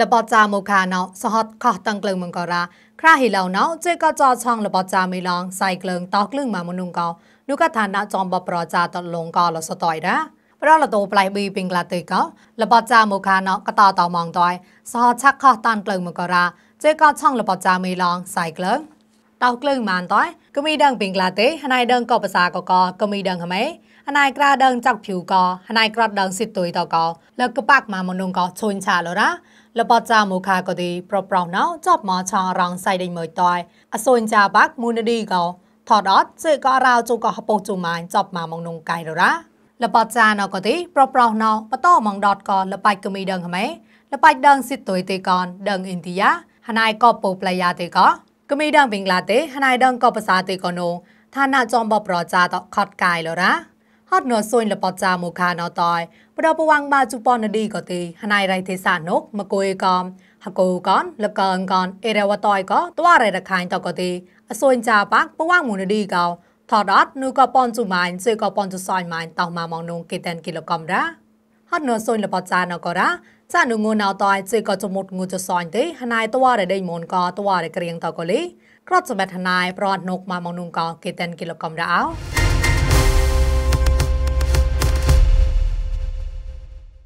លបចាមុខាណោសហតខោះតឹងក្លឹងមង្ការ៉ាក្រាហីឡោណោជេកចោឆងលបចាមីឡងសៃក្លឹងតោក្លឹងម៉ាមនុងកោនុកថាណចំបប្រជាតលងកោលសតយរ៉ាប្រឡតោប្លៃប៊ីពីងឡាតេកោលបចាមុខាណោកតតមងតយសហឆាក់ខោះតាន់ក្លឹងមង្ការ៉ាជេកោឆងលបចាមីឡងសៃក្លឹងតោក្លើងម៉ានតោកមីដឹងពីងក្លាទេហណៃដឹងក៏ភាសាក៏កកមីដឹងហ្មេហណៃក្រាដឹងចាក់ភូកហណៃក្រត់ដឹងសិតទុយតកលកបាក់ម៉ាមនុងក៏ឈុញឆាលរ៉ាលបតចាមូខាក៏ទីប្រប្រោណោចប់មកឆងរងសៃដេញមើលតោអសូនចាបាក់មូនឌីក៏ថតអត់សិក៏រាវជូក៏ហពុជូម៉ាញចប់មកមកនុងកៃរ៉ាលបតចាណក៏ទីប្រប្រោណោបតមកដតក៏លបាច់កមីដឹងហ្មេ លបាច់ដឹងសិតទុយទេកនដឹងឥណ្ឌាហណៃក៏ពូប្លាយាទេកោកមីដងបិងឡាទេហណៃដងក៏ភាសាទេក៏នោះឋានៈចំបប្រជាតខត់កាយលរ៉ាហត់ណោសុញលបចាមុខាណោតយប្រពវងបាជប៉ុនឌីក៏ទេហណៃរៃទេសានុកមកុយកំហកូកនលកងកនអេរវតយក៏តវររខាញ់តក៏ទេអសុញចាបាក់ពវងមុនឌីកោថតអត់នូក៏ប៉ុនជុម៉ាញ់សេក៏ប៉ុនជុសាញ់ម៉ាញ់តោះមកមកនងគេតែនគីឡូកំរ៉ាហត់ណោសុញលបចាណក៏រ៉ាចានុងូណៅតៃជេក៏ចមុតងូចសាញ់ទេហណៃតវ៉ារដេញមុនក៏តវ៉ារក្រៀងតកូលីក្រត់សម្បត្តិហណៃប្រអត់នុកមកមកនុងក៏គេតែនគីឡូកំរៅ